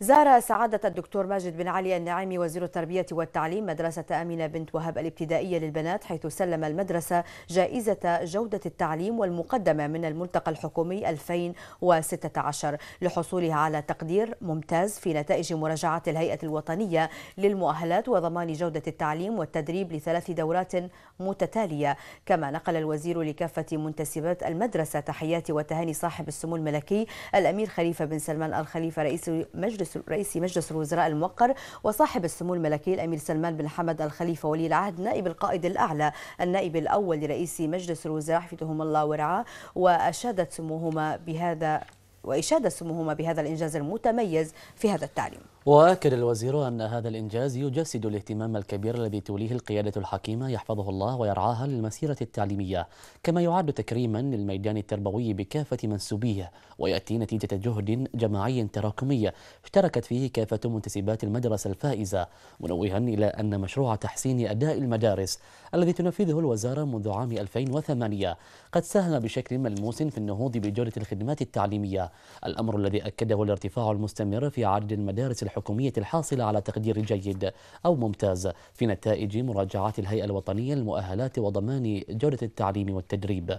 زار سعادة الدكتور ماجد بن علي النعيمي وزير التربية والتعليم مدرسة أمينة بنت وهب الابتدائية للبنات حيث سلم المدرسة جائزة جودة التعليم والمقدمة من الملتقى الحكومي 2016 لحصولها على تقدير ممتاز في نتائج مراجعة الهيئة الوطنية للمؤهلات وضمان جودة التعليم والتدريب لثلاث دورات متتالية كما نقل الوزير لكافة منتسبات المدرسة تحيات وتهاني صاحب السمو الملكي الأمير خليفة بن سلمان الخليفة رئيس مجلس مجلس رئيس مجلس الوزراء الموقر وصاحب السمو الملكي الامير سلمان بن حمد الخليفه ولي العهد نائب القائد الاعلى النائب الاول لرئيس مجلس الوزراء حفظهم الله ورعاه واشادت سموهما بهذا وإشادة سموهما بهذا الإنجاز المتميز في هذا التعليم وأكد الوزير أن هذا الإنجاز يجسد الاهتمام الكبير الذي توليه القيادة الحكيمة يحفظه الله ويرعاها للمسيرة التعليمية كما يعد تكريما للميدان التربوي بكافة منسوبيه ويأتي نتيجة جهد جماعي تراكمي اشتركت فيه كافة منتسبات المدرسة الفائزة منوها إلى أن مشروع تحسين أداء المدارس الذي تنفذه الوزارة منذ عام 2008 قد ساهم بشكل ملموس في النهوض بجودة الخدمات التعليمية الأمر الذي أكده الارتفاع المستمر في عدد المدارس الحكومية الحاصلة على تقدير جيد أو ممتاز في نتائج مراجعات الهيئة الوطنية للمؤهلات وضمان جودة التعليم والتدريب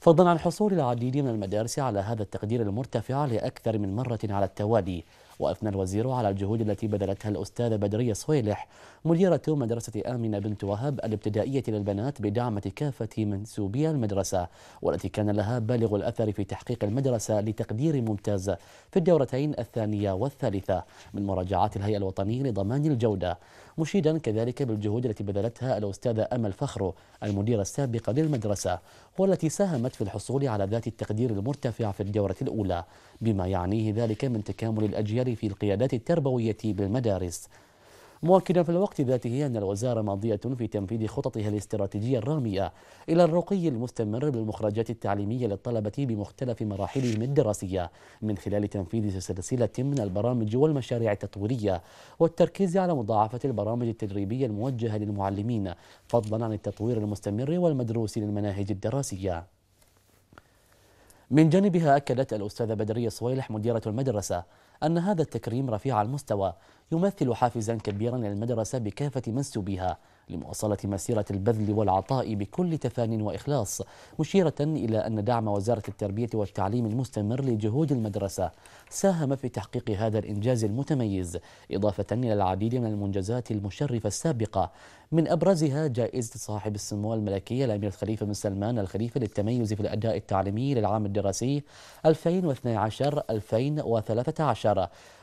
فضلا عن حصول العديد من المدارس على هذا التقدير المرتفع لأكثر من مرة على التوالي وأثنى الوزير على الجهود التي بذلتها الأستاذة بدرية صويلح مديرة مدرسة آمنة بنت وهب الابتدائية للبنات بدعمة كافة منسوبي المدرسة والتي كان لها بالغ الأثر في تحقيق المدرسة لتقدير ممتاز في الدورتين الثانية والثالثة من مراجعات الهيئة الوطنية لضمان الجودة مشيدا كذلك بالجهود التي بذلتها الأستاذة أمل فخرو المديرة السابقة للمدرسة والتي ساهمت في الحصول على ذات التقدير المرتفع في الدورة الأولى بما يعنيه ذلك من تكامل الأجيال والتغيير في القيادات التربوية بالمدارس مؤكدا في الوقت ذاته أن الوزارة ماضية في تنفيذ خططها الاستراتيجية الرامية إلى الرقي المستمر بالمخرجات التعليمية للطلبة بمختلف مراحلهم الدراسية من خلال تنفيذ سلسلة من البرامج والمشاريع التطويرية والتركيز على مضاعفة البرامج التدريبية الموجهة للمعلمين فضلا عن التطوير المستمر والمدروس للمناهج الدراسية من جانبها أكدت الأستاذة بدرية صويلح مديرة المدرسة أن هذا التكريم رفيع المستوى يمثل حافزا كبيرا للمدرسة بكافة منسوبيها لمواصلة مسيرة البذل والعطاء بكل تفان وإخلاص مشيرة إلى أن دعم وزارة التربية والتعليم المستمر لجهود المدرسة ساهم في تحقيق هذا الإنجاز المتميز إضافة إلى العديد من المنجزات المشرفة السابقة من أبرزها جائزة صاحب السمو الملكية الأمير الخليفة بن سلمان الخليفة للتميز في الأداء التعليمي للعام الدراسي 2012-2013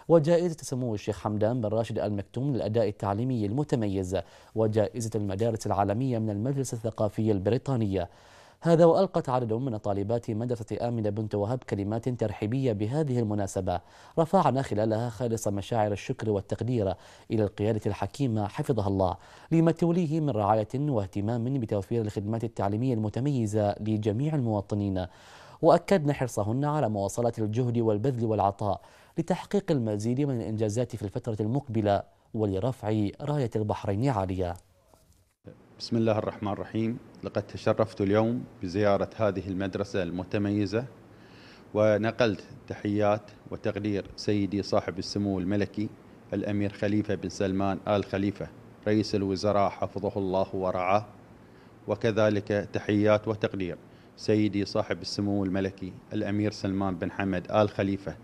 وجائزة سمو الشيخ حمدان بن راشد المكتوم للأداء التعليمي المتميز وجائزة المدارس العالمية من المجلس الثقافي البريطانية هذا وألقت عدد من طالبات مدرسة آمنة بنت وهب كلمات ترحيبية بهذه المناسبة رفعنا خلالها خالص مشاعر الشكر والتقدير إلى القيادة الحكيمة حفظها الله لما توليه من رعاية واهتمام بتوفير الخدمات التعليمية المتميزة لجميع المواطنين وأكدنا حرصهن على مواصلة الجهد والبذل والعطاء لتحقيق المزيد من الإنجازات في الفترة المقبلة ولرفع راية البحرين عالية بسم الله الرحمن الرحيم لقد تشرفت اليوم بزيارة هذه المدرسة المتميزة ونقلت تحيات وتقدير سيدي صاحب السمو الملكي الأمير خليفة بن سلمان آل خليفة رئيس الوزراء حفظه الله ورعاه وكذلك تحيات وتقدير سيدي صاحب السمو الملكي الأمير سلمان بن حمد آل خليفة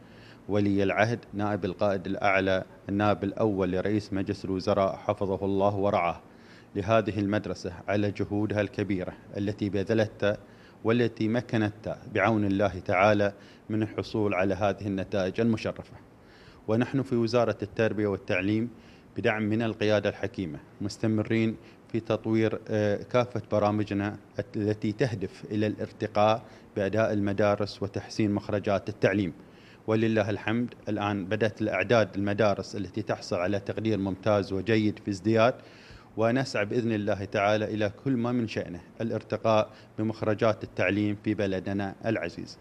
ولي العهد نائب القائد الأعلى النائب الأول لرئيس مجلس الوزراء حفظه الله ورعاه لهذه المدرسة على جهودها الكبيرة التي بذلتها والتي مكنتها بعون الله تعالى من الحصول على هذه النتائج المشرفة ونحن في وزارة التربية والتعليم بدعم من القيادة الحكيمة مستمرين في تطوير آه، كافة برامجنا التي تهدف إلى الارتقاء بأداء المدارس وتحسين مخرجات التعليم ولله الحمد الآن بدأت الأعداد المدارس التي تحصل على تقدير ممتاز وجيد في ازدياد ونسعى باذن الله تعالى الى كل ما من شانه الارتقاء بمخرجات التعليم في بلدنا العزيز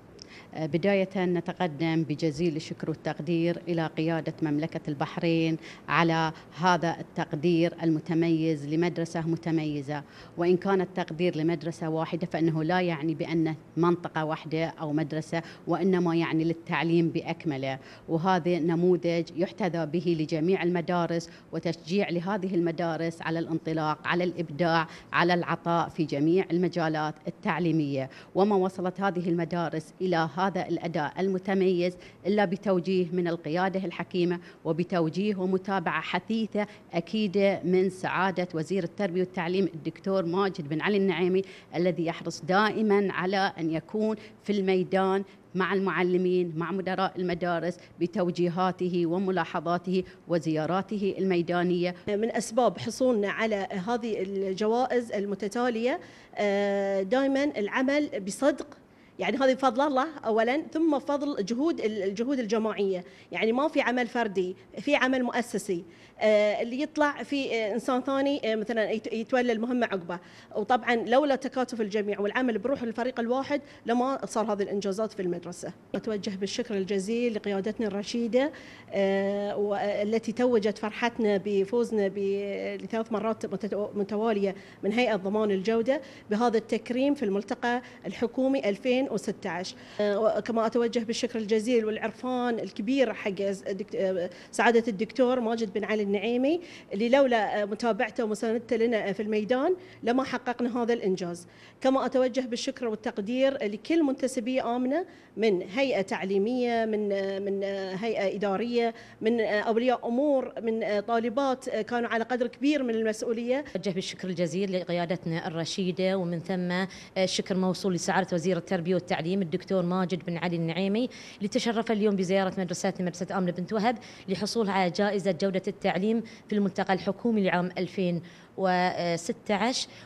بداية نتقدم بجزيل الشكر والتقدير إلى قيادة مملكة البحرين على هذا التقدير المتميز لمدرسة متميزة وإن كان التقدير لمدرسة واحدة فإنه لا يعني بأن منطقة واحدة أو مدرسة وإنما يعني للتعليم بأكمله وهذا نموذج يحتذى به لجميع المدارس وتشجيع لهذه المدارس على الانطلاق على الإبداع على العطاء في جميع المجالات التعليمية وما وصلت هذه المدارس إلى هذا الاداء المتميز الا بتوجيه من القياده الحكيمه وبتوجيه ومتابعه حثيثه اكيده من سعاده وزير التربيه والتعليم الدكتور ماجد بن علي النعيمي الذي يحرص دائما على ان يكون في الميدان مع المعلمين مع مدراء المدارس بتوجيهاته وملاحظاته وزياراته الميدانيه من اسباب حصولنا على هذه الجوائز المتتاليه آه، دائما العمل بصدق يعني هذه بفضل الله اولا ثم فضل جهود الجهود الجماعيه يعني ما في عمل فردي في عمل مؤسسي آه، اللي يطلع في آه، انسان ثاني آه، مثلا يتولى المهمه عقبه وطبعا لولا تكاتف الجميع والعمل بروح الفريق الواحد لما صار هذه الانجازات في المدرسه اتوجه بالشكر الجزيل لقيادتنا الرشيده والتي توجت فرحتنا بفوزنا بثلاث مرات متواليه من هيئه ضمان الجوده بهذا التكريم في الملتقى الحكومي 2000 2016 آه، كما أتوجه بالشكر الجزيل والعرفان الكبير حق آه، سعادة الدكتور ماجد بن علي النعيمي اللي لولا آه، متابعته ومساندته لنا في الميدان لما حققنا هذا الإنجاز كما أتوجه بالشكر والتقدير لكل منتسبي آمنة من هيئة تعليمية من من هيئة إدارية من أولياء أمور من طالبات كانوا على قدر كبير من المسؤولية أتوجه بالشكر الجزيل لقيادتنا الرشيدة ومن ثم الشكر موصول لسعادة وزير التربية التربيه والتعليم الدكتور ماجد بن علي النعيمي اللي تشرف اليوم بزياره مدرستنا مدرسه امن بنت وهب لحصولها على جائزه جوده التعليم في الملتقى الحكومي لعام 2000 و16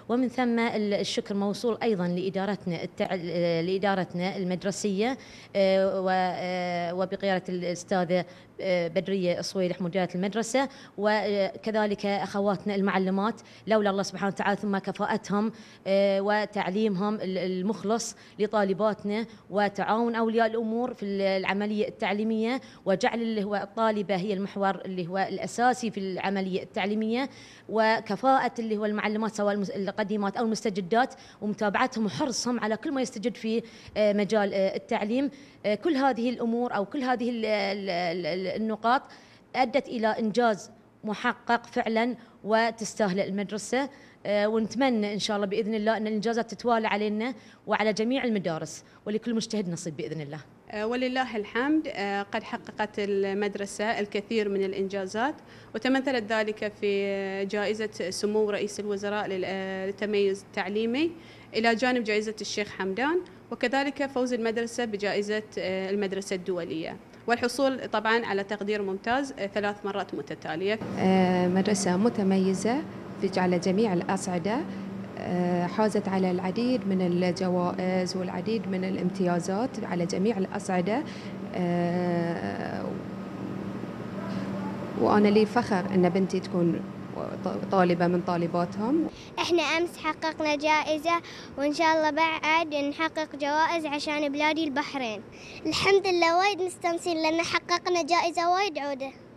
ومن ثم الشكر موصول أيضا لإدارتنا التع... لإدارتنا المدرسية آه، آه، وبقيادة الأستاذة آه، بدرية صويلح مديرة المدرسة وكذلك أخواتنا المعلمات لولا الله سبحانه وتعالى ثم كفاءتهم وتعليمهم المخلص لطالباتنا وتعاون أولياء الأمور في العملية التعليمية وجعل اللي هو الطالبة هي المحور اللي هو الأساسي في العملية التعليمية وكفاءة قراءه اللي هو المعلمات سواء القديمات او المستجدات ومتابعتهم وحرصهم على كل ما يستجد في آه، مجال آه، التعليم آه، كل هذه الامور او كل هذه النقاط ادت الى انجاز محقق فعلا وتستاهل المدرسه ونتمنى ان شاء الله باذن الله ان الانجازات تتوالى علينا وعلى جميع المدارس ولكل مجتهد نصيب باذن الله آه، ولله الحمد آه، قد حققت المدرسة الكثير من الإنجازات وتمثلت ذلك في آه، جائزة سمو رئيس الوزراء للتميز التعليمي إلى جانب جائزة الشيخ حمدان وكذلك فوز المدرسة بجائزة المدرسة الدولية والحصول طبعا على تقدير ممتاز ثلاث مرات متتالية مدرسة متميزة على جميع الأصعدة آه، حازت على العديد من الجوائز والعديد من الامتيازات على جميع الأصعدة آه، وأنا لي فخر أن بنتي تكون طالبة من طالباتهم احنا أمس حققنا جائزة وإن شاء الله بعد نحقق جوائز عشان بلادي البحرين الحمد لله وايد مستانسين لأن حققنا جائزة وايد عودة